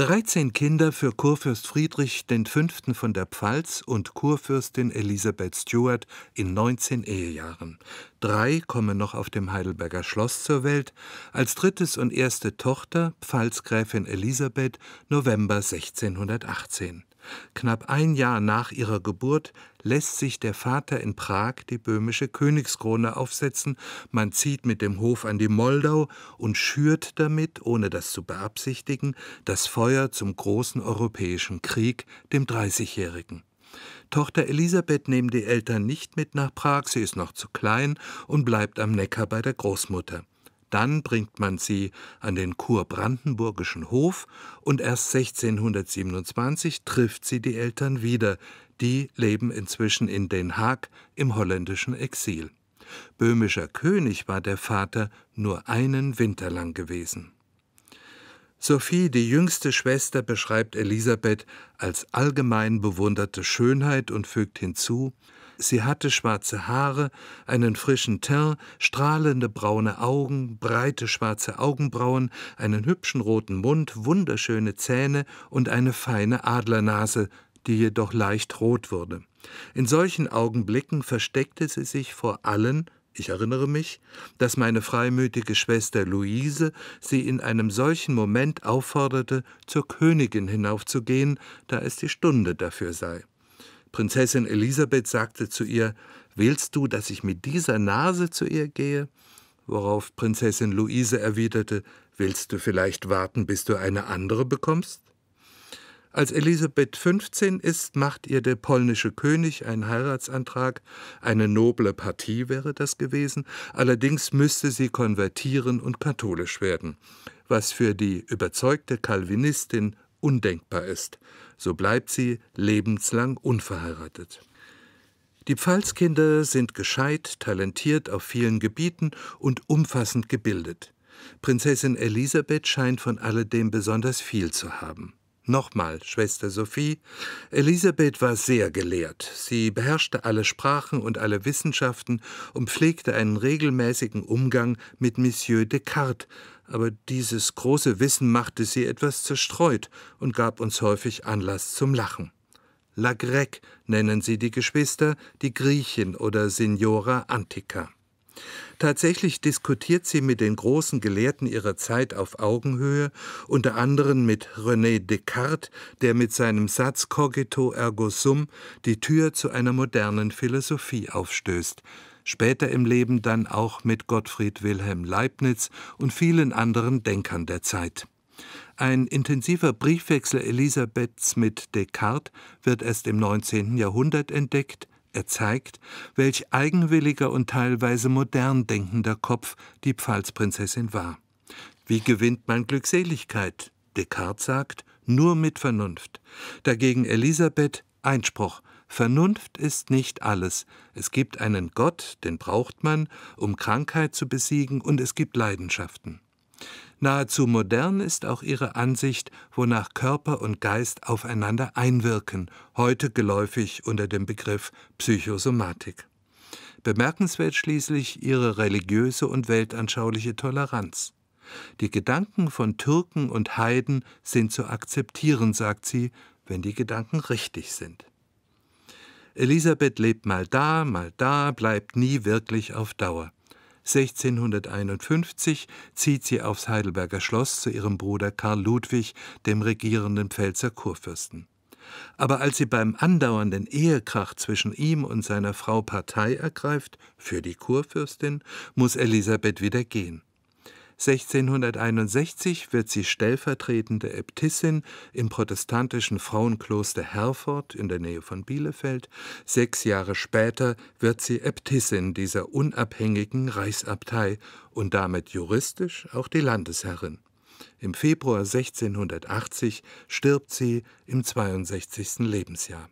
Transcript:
13 Kinder für Kurfürst Friedrich V. von der Pfalz und Kurfürstin Elisabeth Stuart in 19 Ehejahren. Drei kommen noch auf dem Heidelberger Schloss zur Welt, als drittes und erste Tochter Pfalzgräfin Elisabeth November 1618. Knapp ein Jahr nach ihrer Geburt lässt sich der Vater in Prag die böhmische Königskrone aufsetzen, man zieht mit dem Hof an die Moldau und schürt damit, ohne das zu beabsichtigen, das Feuer zum großen europäischen Krieg, dem Dreißigjährigen. Tochter Elisabeth nehmen die Eltern nicht mit nach Prag, sie ist noch zu klein und bleibt am Neckar bei der Großmutter. Dann bringt man sie an den kurbrandenburgischen Hof und erst 1627 trifft sie die Eltern wieder. Die leben inzwischen in Den Haag im holländischen Exil. Böhmischer König war der Vater nur einen Winter lang gewesen. Sophie, die jüngste Schwester, beschreibt Elisabeth als allgemein bewunderte Schönheit und fügt hinzu, Sie hatte schwarze Haare, einen frischen Teint, strahlende braune Augen, breite schwarze Augenbrauen, einen hübschen roten Mund, wunderschöne Zähne und eine feine Adlernase, die jedoch leicht rot wurde. In solchen Augenblicken versteckte sie sich vor allen ich erinnere mich, dass meine freimütige Schwester Luise sie in einem solchen Moment aufforderte, zur Königin hinaufzugehen, da es die Stunde dafür sei. Prinzessin Elisabeth sagte zu ihr, Willst du, dass ich mit dieser Nase zu ihr gehe? Worauf Prinzessin Luise erwiderte, Willst du vielleicht warten, bis du eine andere bekommst? Als Elisabeth 15 ist, macht ihr der polnische König einen Heiratsantrag. Eine noble Partie wäre das gewesen. Allerdings müsste sie konvertieren und katholisch werden, was für die überzeugte Calvinistin undenkbar ist, so bleibt sie lebenslang unverheiratet. Die Pfalzkinder sind gescheit, talentiert auf vielen Gebieten und umfassend gebildet. Prinzessin Elisabeth scheint von alledem besonders viel zu haben. Nochmal, Schwester Sophie, Elisabeth war sehr gelehrt. Sie beherrschte alle Sprachen und alle Wissenschaften und pflegte einen regelmäßigen Umgang mit Monsieur Descartes, aber dieses große Wissen machte sie etwas zerstreut und gab uns häufig Anlass zum Lachen. La Lagrec nennen sie die Geschwister, die Griechin oder Signora Antica. Tatsächlich diskutiert sie mit den großen Gelehrten ihrer Zeit auf Augenhöhe, unter anderem mit René Descartes, der mit seinem Satz Cogito ergo sum die Tür zu einer modernen Philosophie aufstößt später im Leben dann auch mit Gottfried Wilhelm Leibniz und vielen anderen Denkern der Zeit. Ein intensiver Briefwechsel Elisabeths mit Descartes wird erst im 19. Jahrhundert entdeckt. Er zeigt, welch eigenwilliger und teilweise modern denkender Kopf die Pfalzprinzessin war. Wie gewinnt man Glückseligkeit? Descartes sagt, nur mit Vernunft. Dagegen Elisabeth Einspruch, Vernunft ist nicht alles. Es gibt einen Gott, den braucht man, um Krankheit zu besiegen, und es gibt Leidenschaften. Nahezu modern ist auch ihre Ansicht, wonach Körper und Geist aufeinander einwirken, heute geläufig unter dem Begriff Psychosomatik. Bemerkenswert schließlich ihre religiöse und weltanschauliche Toleranz. Die Gedanken von Türken und Heiden sind zu akzeptieren, sagt sie, wenn die Gedanken richtig sind. Elisabeth lebt mal da, mal da, bleibt nie wirklich auf Dauer. 1651 zieht sie aufs Heidelberger Schloss zu ihrem Bruder Karl Ludwig, dem regierenden Pfälzer Kurfürsten. Aber als sie beim andauernden Ehekrach zwischen ihm und seiner Frau Partei ergreift, für die Kurfürstin, muss Elisabeth wieder gehen. 1661 wird sie stellvertretende Äbtissin im protestantischen Frauenkloster Herford in der Nähe von Bielefeld. Sechs Jahre später wird sie Äbtissin dieser unabhängigen Reichsabtei und damit juristisch auch die Landesherrin. Im Februar 1680 stirbt sie im 62. Lebensjahr